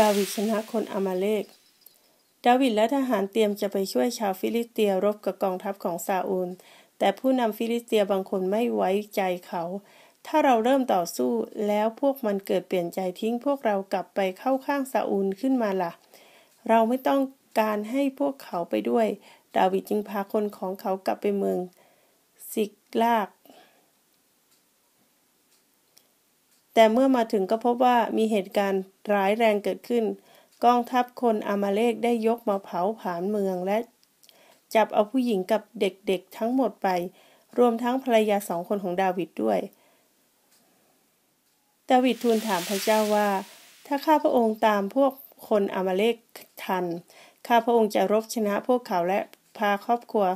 ดาวิดชนะคนอามาเลกดาวิด และทหารเตรียมจะไปช่วยชาวฟิลิสเตียรบกับกองทัพของซาอูล แต่ผู้นำฟิลิสเตียบางคนไม่ไว้ใจเขา ถ้าเราเริ่มต่อสู้ แล้วพวกมันเกิดเปลี่ยนใจทิ้ง พวกเรากลับไปเข้าข้างซาอูลขึ้นมาละ่ะ เราไม่ต้องการให้พวกเขาไปด้วย ดาวิดจึงพาคนของเขากลับไปเมืองสิกลากแต่เมื่อมาถึงก็พบว่ามีเหตุการณ์ร้ายแรงเกิดขึ้น กองทัพคนอามาเลกได้ยกมาเผาผลาญเมืองและ จับเอาผู้หญิงกับเด็กๆทั้งหมดไป รวมทั้งภรรยาสองคนของดาวิดด้วย ดาวิดทูลถามพระเจ้าว่า ถ้าข้าพระองค์ตามพวกคนอามาเลกทัน ข้าพระองค์จะรบชนะพวกเขาและพาครอบครัว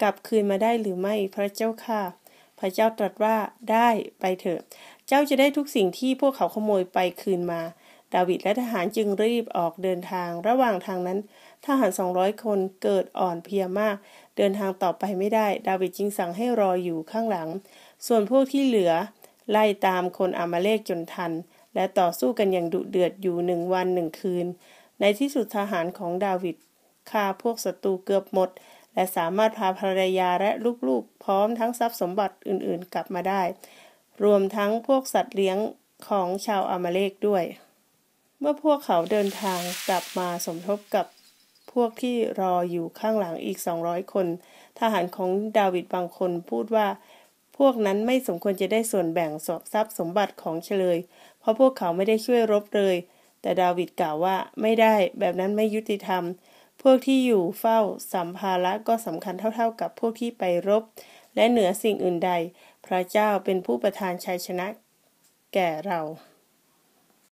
กลับคืนมาได้หรือไม่พระเจ้าค่ะพระเจ้าตรัสว่าได้ไปเถอะ เจ้าจะได้ทุกสิ่งที่พวกเขาขโมยไปคืนมา ดาวิดและทหารจึงรีบออกเดินทางระหว่างทางนั้นทหารสองร้อยคนเกิดอ่อนเพลียมาก เดินทางต่อไปไม่ได้ ดาวิดจึงสั่งให้รออยู่ข้างหลัง ส่วนพวกที่เหลือไล่ตามคนอามาเลกจนทัน และต่อสู้กันอย่างดุเดือดอยู่หนึ่งวันหนึ่งคืน ในที่สุดทหารของดาวิดฆ่าพวกศัตรูเกือบหมดและสามารถพาภรรยาและลูกๆพร้อมทั้งทรัพย์สมบัติอื่นๆ กลับมาได้ รวมทั้งพวกสัตว์เลี้ยงของชาวอามาเลกด้วย เมื่อพวกเขาเดินทางกลับมาสมทบกับพวกที่รออยู่ข้างหลังอีก 200 คน ทหารของดาวิดบางคนพูดว่า พวกนั้นไม่สมควรจะได้ส่วนแบ่งสอบทรัพย์สมบัติของเฉลยเพราะพวกเขาไม่ได้ช่วยรบเลย แต่ดาวิดกล่าวว่าไม่ได้แบบนั้นไม่ยุติธรรมเพวกที่อยู่เฝ้าสัมภาระก็สำคัญเท่าๆกับพวกที่ไปรบและเหนือสิ่งอื่นใดพระเจ้าเป็นผู้ประทานชัยชนะแก่เรา